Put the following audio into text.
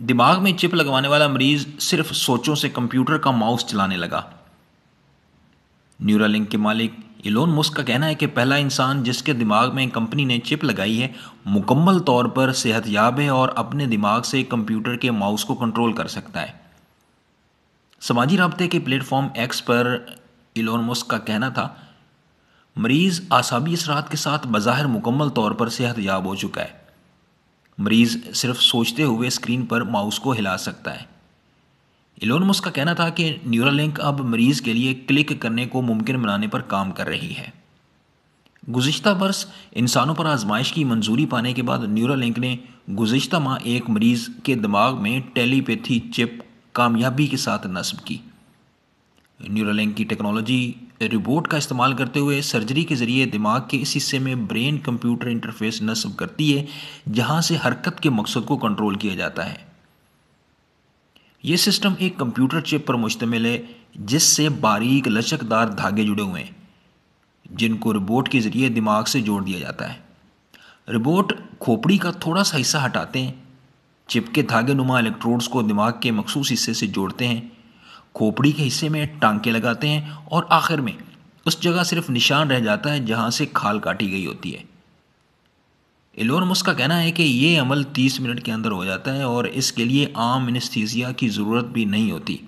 दिमाग में चिप लगवाने वाला मरीज सिर्फ सोचों से कंप्यूटर का माउस चलाने लगा न्यूरालिंक के मालिक इलोन मुस्क का कहना है कि पहला इंसान जिसके दिमाग में कंपनी ने चिप लगाई है मुकम्मल तौर पर सेहतयाब है और अपने दिमाग से कंप्यूटर के माउस को कंट्रोल कर सकता है समाजी रबते के प्लेटफॉर्म एक्स पर इलोन मुस्क का कहना था मरीज़ आसाबी असरात के साथ बाहर मुकम्मल तौर पर सेहतयाब हो चुका है मरीज सिर्फ सोचते हुए स्क्रीन पर माउस को हिला सकता है इलोन का कहना था कि न्यूरोलिंक अब मरीज के लिए क्लिक करने को मुमकिन बनाने पर काम कर रही है गुज्त बरस इंसानों पर आजमाइश की मंजूरी पाने के बाद न्यूरालिंक ने गुज्त माह एक मरीज के दिमाग में टेलीपैथी चिप कामयाबी के साथ नस्ब की न्यूरोलिंक की टेक्नोलॉजी रिबोट का इस्तेमाल करते हुए सर्जरी के ज़रिए दिमाग के इस हिस्से में ब्रेन कंप्यूटर इंटरफेस नस्ब करती है जहाँ से हरकत के मकसद को कंट्रोल किया जाता है ये सिस्टम एक कंप्यूटर चिप पर मुश्तमिल है जिससे बारीक लचकदार धागे जुड़े हुए हैं जिनको रिबोट के ज़रिए दिमाग से जोड़ दिया जाता है रिबोट खोपड़ी का थोड़ा सा हिस्सा हटाते हैं चिप के धागे नुमा इलेक्ट्रोड्स को दिमाग के मखसूस हिस्से से जोड़ते हैं खोपड़ी के हिस्से में टांके लगाते हैं और आखिर में उस जगह सिर्फ निशान रह जाता है जहाँ से खाल काटी गई होती है एलोन मस्क का कहना है कि ये अमल 30 मिनट के अंदर हो जाता है और इसके लिए आम इनस्थीजिया की ज़रूरत भी नहीं होती